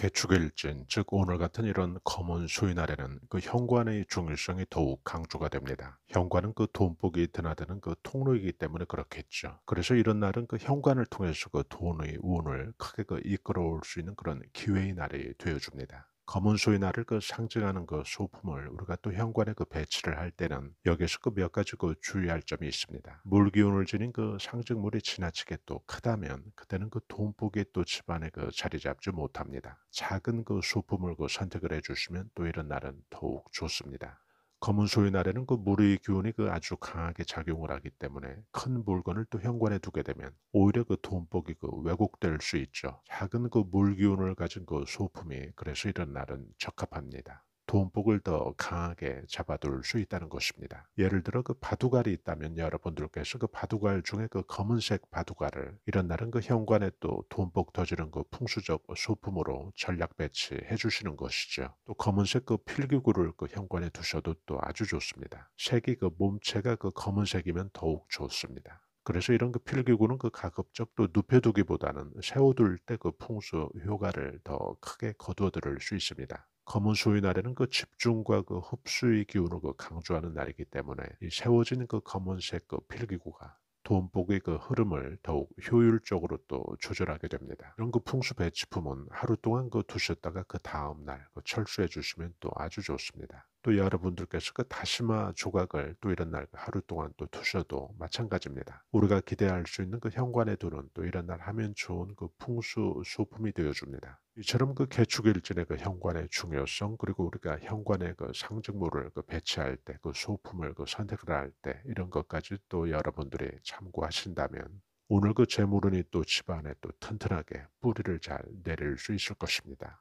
개축일진, 즉 오늘 같은 이런 검은 수의 날에는 그 현관의 중요성이 더욱 강조가 됩니다. 현관은 그 돈복이 드나드는 그 통로이기 때문에 그렇겠죠. 그래서 이런 날은 그 현관을 통해서 그 돈의 운을 크게 그 이끌어올 수 있는 그런 기회의 날이 되어줍니다. 검은 소의 날을 그 상징하는 그 소품을 우리가 또 현관에 그 배치를 할 때는 여기서 그 몇 가지 그 주의할 점이 있습니다. 물 기운을 지닌 그 상징물이 지나치게 또 크다면 그때는 그 돈복이 또 집안에 그 자리 잡지 못합니다. 작은 그 소품을 그 선택을 해주시면 또 이런 날은 더욱 좋습니다. 검은 소의 날에는 그 물의 기운이 그 아주 강하게 작용을 하기 때문에 큰 물건을 또 현관에 두게 되면 오히려 그 돈복이 그 왜곡될 수 있죠. 작은 그 물 기운을 가진 그 소품이 그래서 이런 날은 적합합니다. 돈복을 더 강하게 잡아둘 수 있다는 것입니다. 예를 들어 그 바둑알이 있다면 여러분들께서 그 바둑알 중에 그 검은색 바둑알을 이런 날은 그 현관에 또 돈복 터지는 그 풍수적 소품으로 전략 배치해 주시는 것이죠. 또 검은색 그 필기구를 그 현관에 두셔도 또 아주 좋습니다. 색이 그 몸체가 그 검은색이면 더욱 좋습니다. 그래서 이런 그 필기구는 그 가급적 또 눕혀두기보다는 세워둘 때 그 풍수 효과를 더 크게 거두어들을 수 있습니다. 검은 소의 날에는 그 집중과 그 흡수의 기운을 그 강조하는 날이기 때문에 이 세워진 그 검은색 그 필기구가 돈복의 그 흐름을 더욱 효율적으로 또 조절하게 됩니다. 이런 그 풍수 배치품은 하루 동안 그 두셨다가 그 다음 날 그 철수해 주시면 또 아주 좋습니다. 또 여러분들께서 그 다시마 조각을 또 이런 날 그 하루 동안 또 두셔도 마찬가지입니다. 우리가 기대할 수 있는 그 현관에 두는 또 이런 날 하면 좋은 그 풍수 소품이 되어줍니다. 이처럼 그 개축일진의 그 현관의 중요성 그리고 우리가 현관의 그 상징물을 그 배치할 때 그 소품을 그 선택을 할 때 이런 것까지 또 여러분들이 참고하신다면 오늘 그 재물운이 또 집안에 또 튼튼하게 뿌리를 잘 내릴 수 있을 것입니다.